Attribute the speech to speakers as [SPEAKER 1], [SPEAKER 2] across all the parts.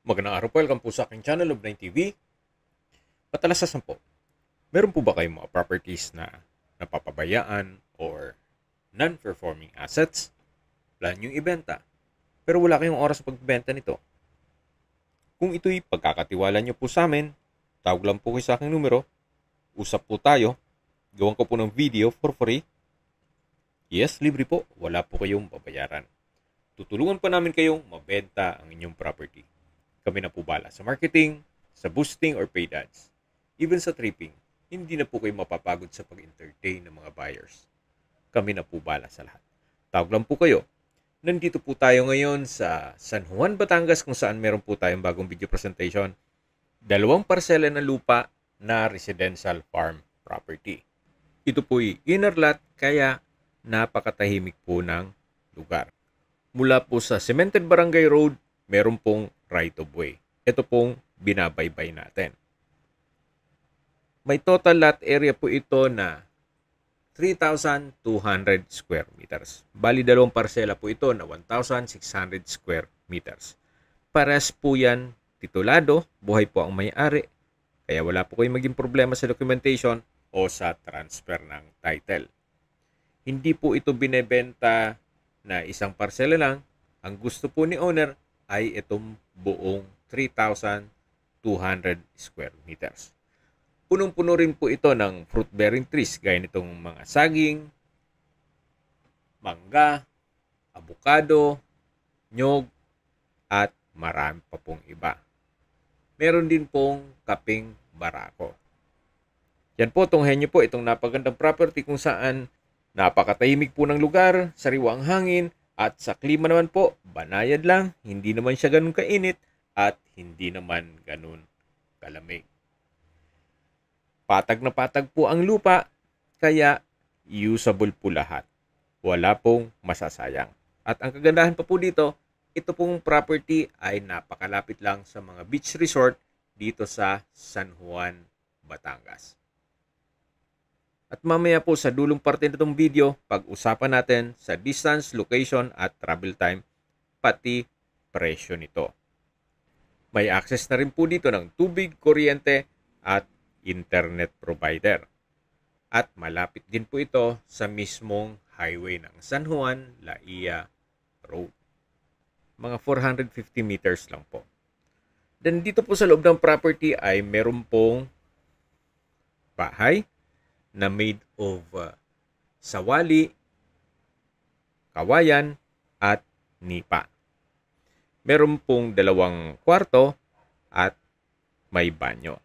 [SPEAKER 1] Magandang araw po, welcome po sa aking channel of 9TV. Patala sa 10. Meron po ba kayong mga properties na napapabayaan or non-performing assets? Plan yung ibenta, pero wala kayong oras sa pagbenta nito. Kung ito'y pagkakatiwala nyo po sa amin, tawag lang po kayo sa aking numero, usap po tayo, gawan ko po ng video for free. Yes, libre po, wala po kayong babayaran tutulungan pa namin kayong mabenta ang inyong property kami na po bala sa marketing, sa boosting or paid ads. Even sa tripping, hindi na po kayo mapapagod sa pag-entertain ng mga buyers. Kami na po bala sa lahat. Tawag lang po kayo. Nandito po tayo ngayon sa San Juan, Batangas kung saan meron po tayong bagong video presentation. Dalawang parsela ng lupa na residential farm property. Ito po'y inner lot kaya napakatahimik po ng lugar. Mula po sa Cemented Barangay Road, meron pong right of way. Ito pong binabaybay natin. May total lot area po ito na 3,200 square meters. Bali, dalawang parsela po ito na 1,600 square meters. Pares po yan titulado, buhay po ang may-ari, kaya wala po kayong maging problema sa documentation o sa transfer ng title. Hindi po ito binebenta na isang parsela lang. Ang gusto po ni owner, ay itong buong 3,200 square meters. Punong-puno rin po ito ng fruit-bearing trees gaya nitong mga saging, mangga, abukado, nyog, at marami pa pong iba. Meron din pong kaping barako. Yan po, tunghen nyo po itong napagandang property kung saan napakatahimik po ng lugar, sariwang hangin, at sa klima naman po, banayad lang, hindi naman siya ganun kainit at hindi naman ganun kalamig. Patag na patag po ang lupa, kaya usable po lahat. Wala pong masasayang. At ang kagandahan pa po dito, ito pong property ay napakalapit lang sa mga beach resort dito sa San Juan, Batangas. At mamaya po sa dulong parte nitong video, pag-usapan natin sa distance, location at travel time, pati presyo nito. May access na rin po dito ng tubig, kuryente at internet provider. At malapit din po ito sa mismong highway ng San Juan, Laia Road. Mga 450 meters lang po. Then dito po sa loob ng property ay meron pong bahay, na made of uh, sawali, kawayan, at nipa. Meron pong dalawang kwarto at may banyo.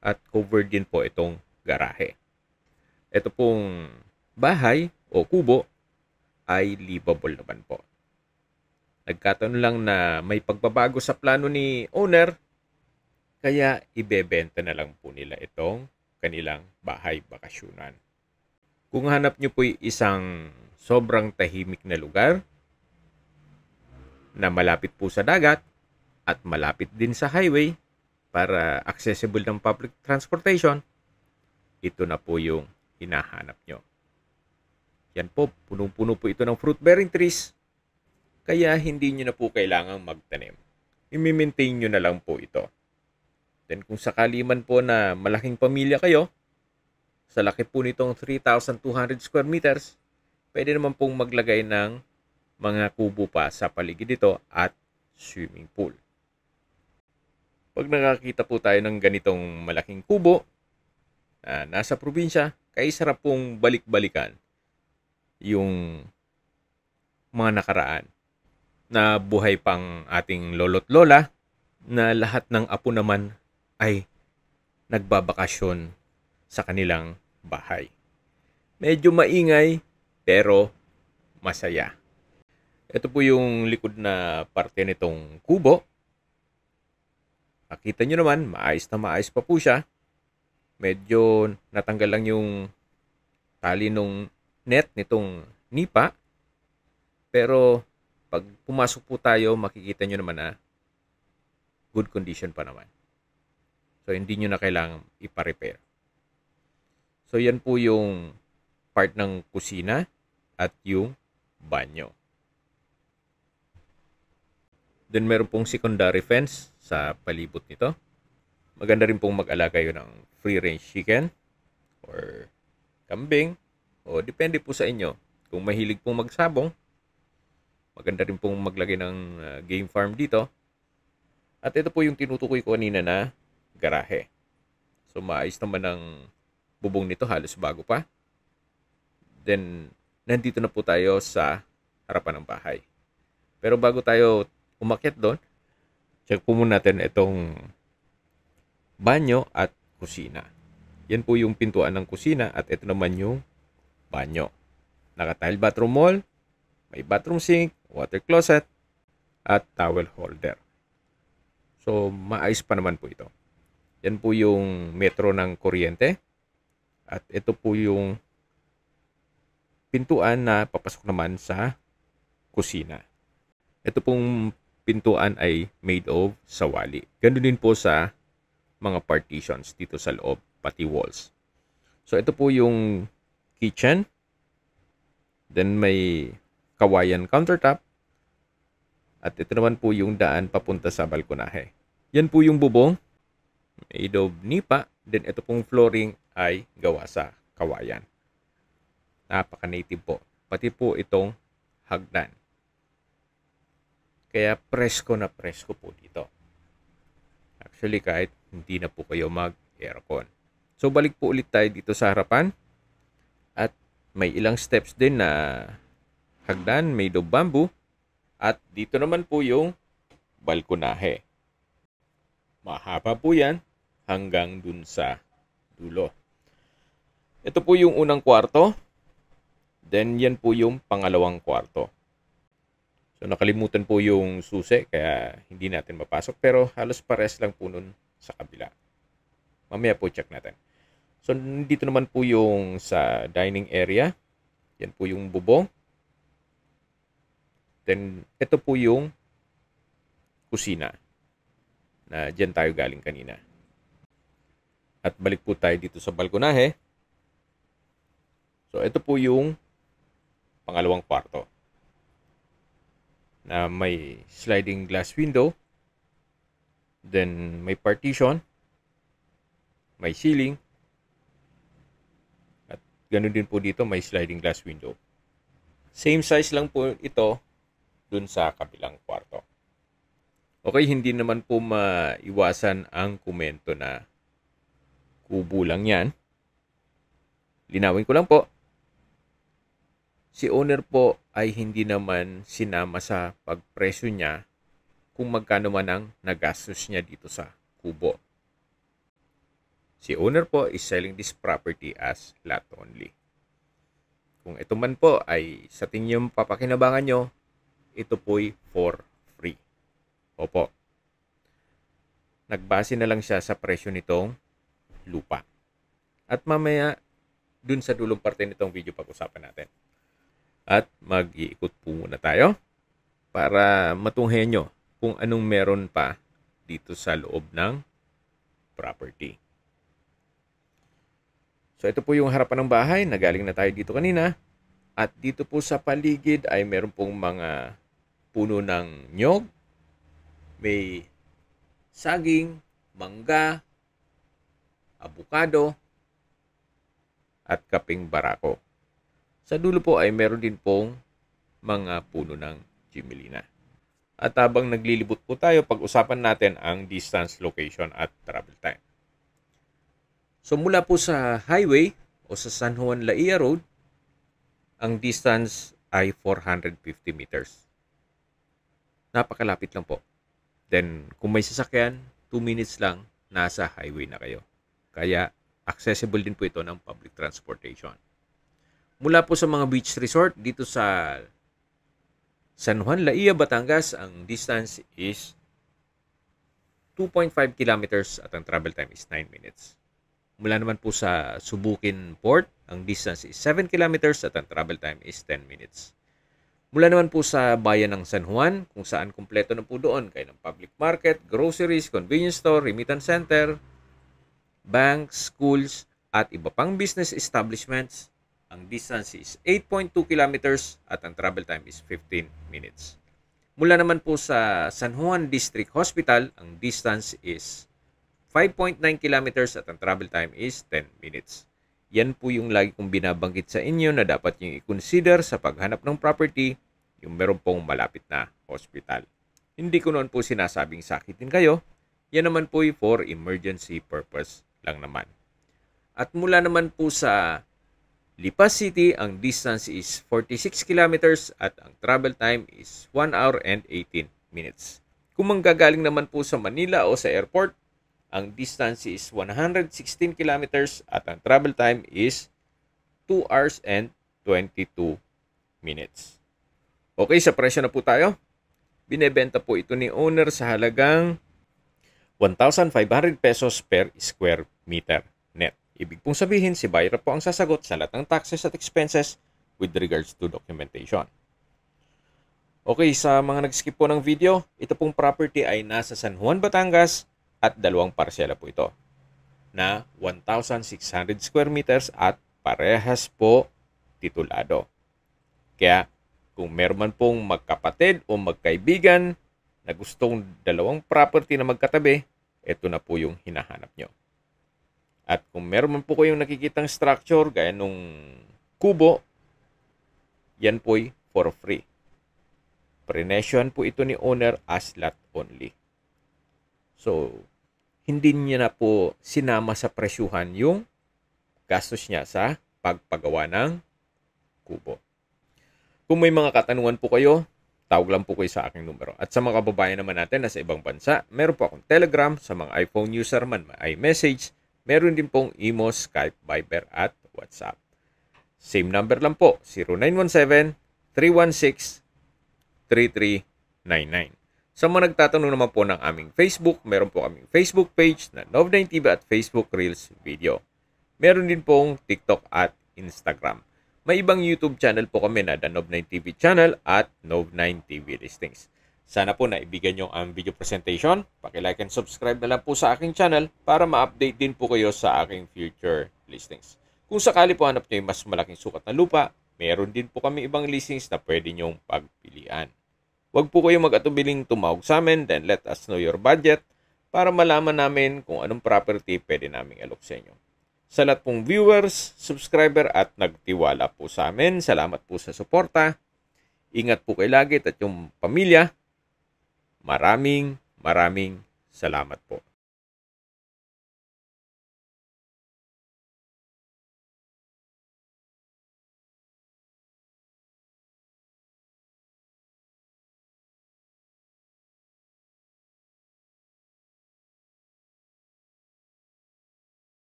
[SPEAKER 1] At covered din po itong garahe. Ito pong bahay o kubo ay livable naman po. Nagkataon lang na may pagbabago sa plano ni owner kaya ibebenta na lang po nila itong kanilang bahay bakasyonan. Kung hanap nyo po isang sobrang tahimik na lugar na malapit po sa dagat at malapit din sa highway para accessible ng public transportation, ito na po yung hinahanap nyo. Yan po, punong-puno po ito ng fruit-bearing trees. Kaya hindi nyo na po kailangang magtanim. I-maintain nyo na lang po ito. Then kung sakali man po na malaking pamilya kayo, sa laki po nitong 3,200 square meters, pwede naman pong maglagay ng mga kubo pa sa paligid dito at swimming pool. Pag nakakita po tayo ng ganitong malaking kubo na nasa probinsya, kay sarap pong balik-balikan yung mga nakaraan na buhay pang ating lolo't lola na lahat ng apo naman ay nagbabakasyon sa kanilang bahay. Medyo maingay pero masaya. Ito po yung likod na parte nitong kubo. Nakita nyo naman, maayos na maayos pa po siya. Medyo natanggal lang yung tali nung net nitong nipa. Pero pag pumasok po tayo, makikita nyo naman na good condition pa naman. So, hindi nyo na kailangan ipa-repair. So, yan po yung part ng kusina at yung banyo. Then, meron pong secondary fence sa palibot nito. Maganda rin pong mag-alaga kayo ng free-range chicken or kambing o depende po sa inyo. Kung mahilig pong magsabong, maganda rin pong maglagay ng uh, game farm dito. At ito po yung tinutukoy ko kanina na garahe. So maayos naman ang bubong nito halos bago pa. Then nandito na po tayo sa harapan ng bahay. Pero bago tayo umakyat doon, check po muna natin itong banyo at kusina. Yan po yung pintuan ng kusina at ito naman yung banyo. Nakatile bathroom wall, may bathroom sink, water closet, at towel holder. So, maayos pa naman po ito. Yan po yung metro ng kuryente. At ito po yung pintuan na papasok naman sa kusina. Ito pong pintuan ay made of sawali. Ganun din po sa mga partitions dito sa loob, pati walls. So ito po yung kitchen. Then may kawayan countertop. At ito naman po yung daan papunta sa balkonahe. Yan po yung bubong idob nipa, then ito pong flooring ay gawa sa kawayan. Napaka-native po. Pati po itong hagdan. Kaya presko na presko po dito. Actually kahit hindi na po kayo mag-aircon. So balik po ulit tayo dito sa harapan. At may ilang steps din na hagdan, made of bamboo. At dito naman po yung balkonahe. Mahaba po yan hanggang dun sa dulo. Ito po yung unang kwarto. Then yan po yung pangalawang kwarto. So nakalimutan po yung susi kaya hindi natin mapasok pero halos pares lang po nun sa kabila. Mamaya po check natin. So dito naman po yung sa dining area. Yan po yung bubong. Then ito po yung kusina na dyan tayo galing kanina. At balik po tayo dito sa balkonahe. So, ito po yung pangalawang kwarto na may sliding glass window. Then, may partition. May ceiling. At ganun din po dito, may sliding glass window. Same size lang po ito dun sa kabilang kwarto. Okay, hindi naman po maiwasan ang komento na Kubo lang yan. Linawin ko lang po. Si owner po ay hindi naman sinama sa pagpresyo niya kung magkano man ang nagastos niya dito sa kubo. Si owner po is selling this property as lot only. Kung ito man po ay sa tingin papakinabangan nyo, ito po'y for free. Opo. Nagbase na lang siya sa presyo nitong lupa. At mamaya, dun sa dulong parte nitong video pag-usapan natin. At mag-iikot po muna tayo para matunghayan nyo kung anong meron pa dito sa loob ng property. So ito po yung harapan ng bahay. Nagaling na tayo dito kanina. At dito po sa paligid ay meron pong mga puno ng nyog, may saging, mangga, abukado, at kaping barako. Sa dulo po ay meron din pong mga puno ng Jimelina. At habang naglilibot po tayo, pag-usapan natin ang distance, location at travel time. So mula po sa highway o sa San Juan La Ia Road, ang distance ay 450 meters. Napakalapit lang po. Then kung may sasakyan, 2 minutes lang nasa highway na kayo. Kaya accessible din po ito ng public transportation. Mula po sa mga beach resort dito sa San Juan, La Laia, Batangas, ang distance is 2.5 kilometers at ang travel time is 9 minutes. Mula naman po sa Subukin Port, ang distance is 7 kilometers at ang travel time is 10 minutes. Mula naman po sa bayan ng San Juan, kung saan kumpleto na po doon kayo ng public market, groceries, convenience store, remittance center, banks, schools, at iba pang business establishments. Ang distance is 8.2 kilometers at ang travel time is 15 minutes. Mula naman po sa San Juan District Hospital, ang distance is 5.9 kilometers at ang travel time is 10 minutes. Yan po yung lagi kong binabanggit sa inyo na dapat yung i-consider sa paghanap ng property yung meron pong malapit na hospital. Hindi ko noon po sinasabing sakitin kayo. Yan naman po for emergency purpose lang naman. At mula naman po sa Lipa City, ang distance is 46 kilometers at ang travel time is 1 hour and 18 minutes. Kung manggagaling naman po sa Manila o sa airport, ang distance is 116 kilometers at ang travel time is 2 hours and 22 minutes. Okay, sa presyo na po tayo. Binebenta po ito ni owner sa halagang 1,500 pesos per square meter net. Ibig pong sabihin, si buyer po ang sasagot sa lahat ng taxes at expenses with regards to documentation. Okay, sa mga nag-skip po ng video, ito pong property ay nasa San Juan, Batangas at dalawang parsela po ito na 1,600 square meters at parehas po titulado. Kaya kung meron man pong magkapatid o magkaibigan na gustong dalawang property na magkatabi, ito na po yung hinahanap nyo. At kung meron man po kayong nakikitang structure gaya nung kubo, yan po'y for free. Prenesyohan po ito ni owner as lot only. So, hindi niya na po sinama sa presyuhan yung gastos niya sa pagpagawa ng kubo. Kung may mga katanungan po kayo, Tawag lang po kayo sa aking numero. At sa mga kababayan naman natin na sa ibang bansa, meron po akong Telegram sa mga iPhone user man, may iMessage, meron din pong Imo, Skype, Viber at WhatsApp. Same number lang po, 0917-316-3399. Sa mga nagtatanong naman po ng aming Facebook, meron po kaming Facebook page na Love9 TV at Facebook Reels Video. Meron din pong TikTok at Instagram. May ibang YouTube channel po kami na The Nob9 TV channel at Nob9 TV listings. Sana po naibigan nyo ang video presentation. Pakilike and subscribe na lang po sa aking channel para ma-update din po kayo sa aking future listings. Kung sakali po hanap nyo yung mas malaking sukat na lupa, meron din po kami ibang listings na pwede nyong pagpilian. Huwag po kayong mag-atubiling tumawag sa amin then let us know your budget para malaman namin kung anong property pwede naming alok sa inyo sa lahat pong viewers, subscriber at nagtiwala po sa amin. Salamat po sa suporta. Ingat po kay lagi at yung pamilya. Maraming maraming salamat po.